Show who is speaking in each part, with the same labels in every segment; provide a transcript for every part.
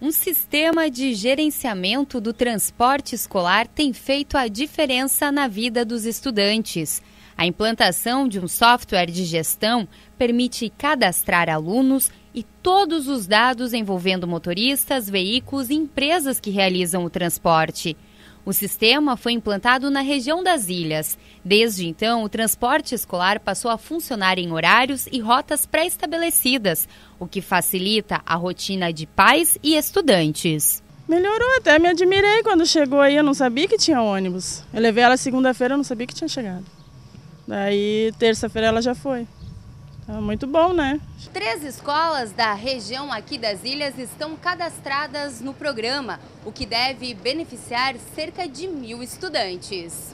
Speaker 1: Um sistema de gerenciamento do transporte escolar tem feito a diferença na vida dos estudantes. A implantação de um software de gestão permite cadastrar alunos e todos os dados envolvendo motoristas, veículos e empresas que realizam o transporte. O sistema foi implantado na região das ilhas. Desde então, o transporte escolar passou a funcionar em horários e rotas pré-estabelecidas, o que facilita a rotina de pais e estudantes.
Speaker 2: Melhorou, até me admirei quando chegou aí, eu não sabia que tinha ônibus. Eu levei ela segunda-feira, eu não sabia que tinha chegado. Daí, terça-feira ela já foi. Ah, muito bom, né?
Speaker 1: Três escolas da região aqui das ilhas estão cadastradas no programa, o que deve beneficiar cerca de mil estudantes.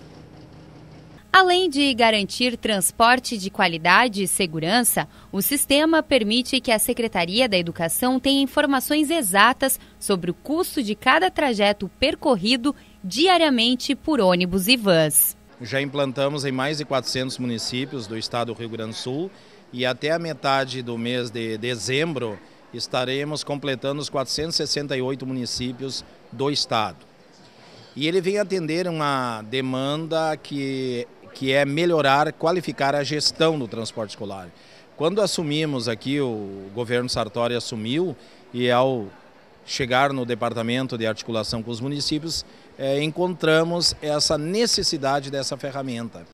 Speaker 1: Além de garantir transporte de qualidade e segurança, o sistema permite que a Secretaria da Educação tenha informações exatas sobre o custo de cada trajeto percorrido diariamente por ônibus e vans.
Speaker 3: Já implantamos em mais de 400 municípios do estado do Rio Grande do Sul e até a metade do mês de dezembro estaremos completando os 468 municípios do estado. E ele vem atender uma demanda que, que é melhorar, qualificar a gestão do transporte escolar. Quando assumimos aqui, o governo Sartori assumiu e ao chegar no departamento de articulação com os municípios, é, encontramos essa necessidade dessa ferramenta.